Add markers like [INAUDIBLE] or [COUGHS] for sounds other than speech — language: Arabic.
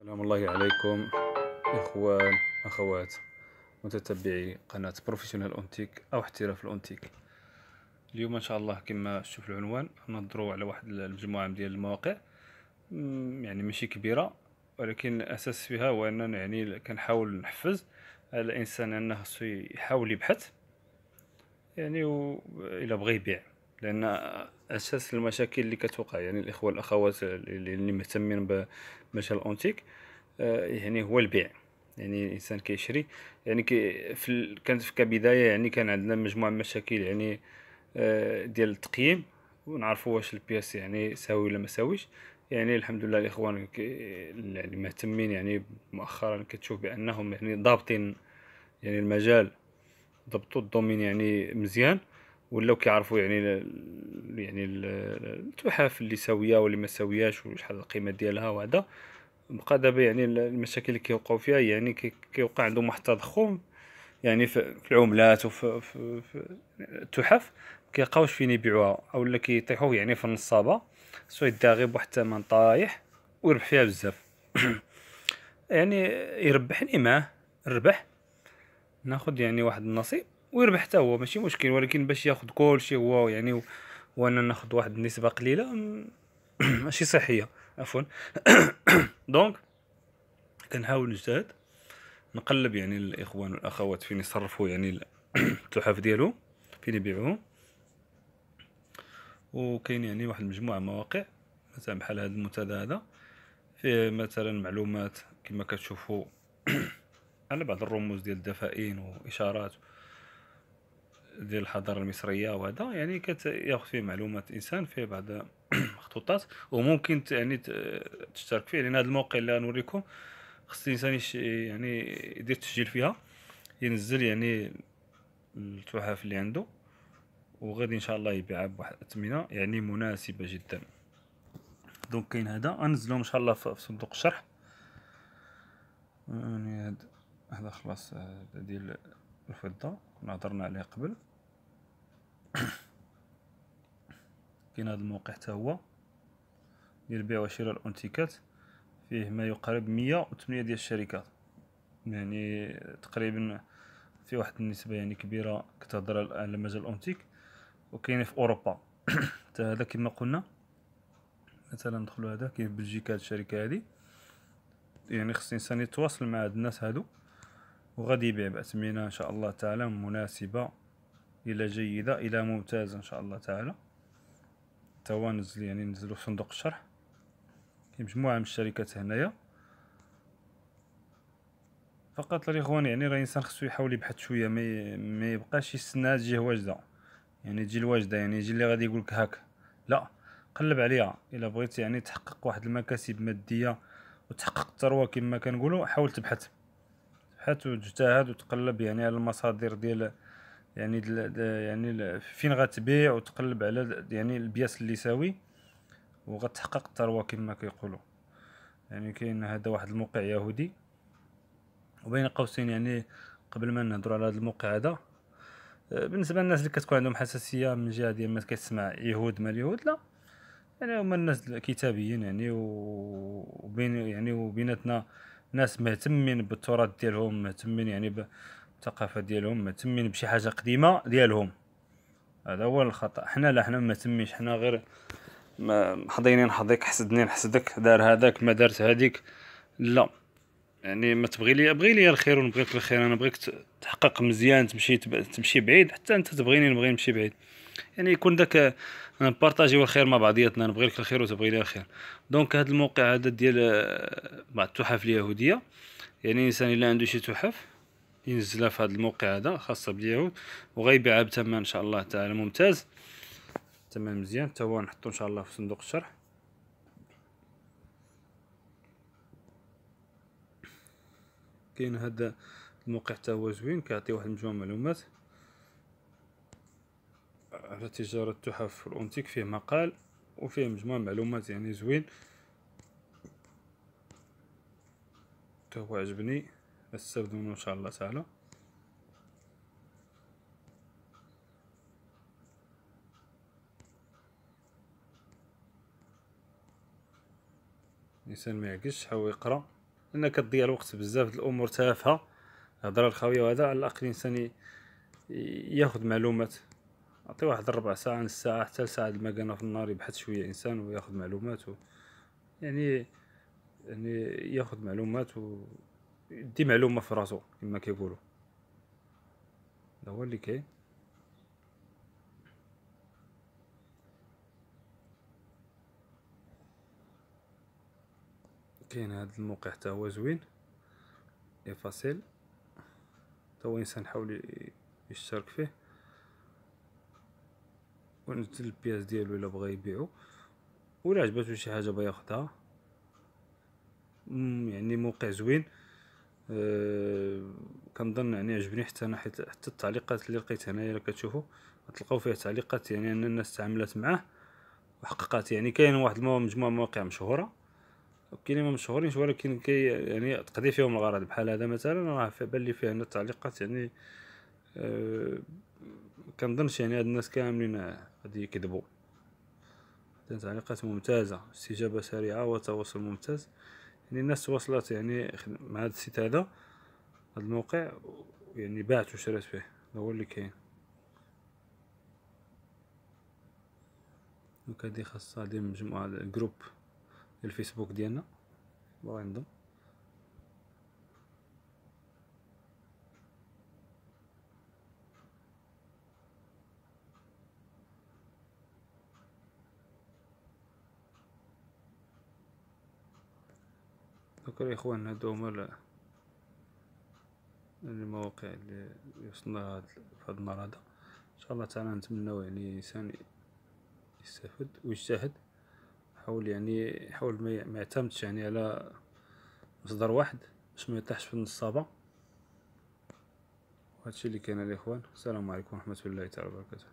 السلام الله عليكم إخوان أخوات متتبعي قناة بروفيسيونال أونتيك أو احتراف الأونتيك اليوم إن شاء الله كما تشوف العنوان نضروا على واحد المجموعة ديال المواقع يعني ماشي كبيرة ولكن الأساس فيها هو أننا يعني كنحاول نحفز على الإنسان أنه يحاول يبحث يعني و... إلا بغى يبيع لأن اساس المشاكل اللي كتوقع يعني الاخوه والاخوات اللي مهتمين بمجال الاونتيك آه، يعني هو البيع يعني الانسان كيشري يعني كي في ال... كانت في كبدايه يعني كان عندنا مجموعه من المشاكل يعني آه، ديال التقييم ونعرفوا واش البياس يعني ساوي ولا ما ساويش يعني الحمد لله الاخوان اللي يعني مهتمين يعني مؤخرا كتشوف بانهم يعني ضابطين يعني المجال ضبطوا الدومين يعني مزيان ولاو كيعرفوا يعني يعني التحف اللي ساويه واللي ما ساوياش وشحال القيمه ديالها وهذا بقى دابا يعني المشاكل اللي كيوقعوا فيها يعني كيوقع عندهم واحد التضخم يعني في العملات وفي في التحف كيلقاوش فين يبيعوها اولا كيطيحوا يعني في النصابه سو يداغي غير بواحد الثمن طايح ويربح فيها بزاف [COUGHS] يعني يربحني معاه الربح ناخد يعني واحد النصيب ويربح حتى هو ماشي مشكل ولكن باش ياخد كل شيء هو يعني وانا ناخد واحد النسبه قليله [CLEARS THROAT] ماشي صحيه عفوا [CLEARS THROAT] دونك كنحاول نجتهد نقلب يعني الاخوان والاخوات فين يصرفوا يعني [CLEARS THROAT] التحف ديالو فين يبيعوهم وكاين يعني واحد المجموعه مواقع مثلا بحال هذا المنتدى هذا فيه مثلا معلومات كما كتشوفوا على بعض الرموز ديال الدفائن واشارات ديال الحضاره المصريه وهذا يعني كياخذ فيه معلومات انسان فيه بعض مخطوطات [CLEARS THROAT] وممكن يعني تشترك فيه لان هذا الموقع اللي غنوريكم خص الانسان يعني يدير تسجيل فيها ينزل يعني التحف اللي عنده وغادي ان شاء الله يبيعها بواحد الاثمنه يعني مناسبه جدا دونك كاين هذا غنزلو ان شاء الله في صندوق الشرح يعني هذا خلاص ديال الفضه كنا هضرنا عليه قبل [COUGHS] كاين هذا الموقع حتى هو ديال بيع وشراء الانتيكات فيه ما يقارب 108 ديال الشركات يعني تقريبا في واحد النسبه يعني كبيره كتهضر على مجال الاونتيك وكاين في اوروبا [COUGHS] حتى هذا كما قلنا مثلا ندخلوا هذا كاين في بلجيكا هاد الشركه هادي يعني خص الانسان يتواصل مع هاد الناس هادو وغادي يبيع باثمنه ان شاء الله تعالى مناسبه الى جيده الى ممتازه ان شاء الله تعالى حتى هو نزل يعني نزلو في صندوق الشرح كاين مجموعه من الشركات هنايا فقط الاخوان يعني راه الانسان خصو يحاول يبحث شويه ما ما يبقاش يستنى تجي واجده يعني تجي الواجده يعني يجي اللي غادي يقولك هاك لا قلب عليها الا بغيت يعني تحقق واحد المكاسب ماديه وتحقق الثروه كما كنقولوا حاول تبحث تبحث وتجتهد وتقلب يعني على المصادر ديال يعني دل يعني فين غتبيع وتقلب على يعني البياس اللي ساوي وغتحقق الثروه كما كيقولوا يعني كاين هذا واحد الموقع يهودي وبين قوسين يعني قبل ما نهضروا على هذا الموقع هذا بالنسبه للناس اللي كتكون عندهم حساسيه من جهه ديال ما كتسمع يهود ما اليهود لا يعني هما الناس كتابيين يعني وبين يعني وبيناتنا ناس مهتمين بالتراث ديالهم مهتمين يعني الثقافه ديالهم مهتمين بشي حاجه قديمه ديالهم هذا هو الخطا حنا لا حنا ما تميش حنا غير حضيني نحضيك حسدني نحسدك دار هذاك ما دارت هذيك لا يعني ما تبغي لي ابغي لي الخير ونبغيك الخير انا بغيك تحقق مزيان تمشي تمشي بعيد حتى انت تبغيني نبغي نمشي بعيد يعني يكون داك نبارطاجيو الخير مع بعضياتنا نبغي لك الخير وتبغي لي الخير دونك هذا الموقع هذا ديال آه، بعض التحف اليهوديه يعني الانسان الا عنده شي تحف ينزلها في هذا الموقع هذا خاصه باليهود وغيبيعها بثمن ان شاء الله تعالى ممتاز تمام مزيان تا هو نحطو ان شاء الله في صندوق الشرح كاين هذا الموقع تا هو زوين كيعطي واحد مجموعه معلومات على تجاره التحف والانتيك فيه مقال وفيه مجموعه معلومات يعني زوين تا هو عجبني استخدموه إن شاء الله تعالى الانسان ما يعقلش حاول يقرا لان كتضيع الوقت بزاف د الامور تافهه هضره الخاويه وهذا على الاقل الانسان ياخذ معلومات عطي واحد ربع ساعه نص ساعه حتى لساعه ما كان في النار يبحث شويه انسان وياخذ معلومات و... يعني يعني ياخذ معلومات و... دي معلومه في راسو كما كيقولوا هذا هو اللي كاين كاين هذا الموقع حتى هو زوين فاسيل حتى هو انسان حاول يشترك فيه ونزل البياس ديالو الا بغى يبيعو ولا عجباتو شي حاجه بغا ياخدها يعني موقع زوين آه، كنظن يعني عجبني حتى انا حيت حتى التعليقات اللي لقيت هنايا كتشوفوا غتلقاو فيها تعليقات يعني ان الناس تعاملات معاه وحققات يعني كاين واحد مجموعه مواقع مشهوره كلمة مشهورين ولكن كي يعني تقضي فيهم الغرض بحال هذا مثلا راه بان لي فيه ان التعليقات يعني أه كنظنش يعني هاد الناس كاملين غادي يكذبوا تعليقات ممتازة استجابة سريعة وتواصل ممتاز يعني الناس تواصلت يعني مع هذا السيت هذا هذا الموقع يعني باعت وشريت فيه هو اللي كاين دونك هادي خاصة هادي مجموعة الجروب الفيسبوك ديالنا الله ينضم هكا يا اخوان هادو هما المواقع اللي يوصلنا هاد في هاد النهار هذا ان شاء الله تعالى نتمناو يعني الانسان يستافد ويجتهد حاول يعني حاول ما يعتمدش يعني على مصدر واحد باش ما يطيحش في النصابه وهادشي اللي كان الاخوان السلام عليكم ورحمه الله تعالى وبركاته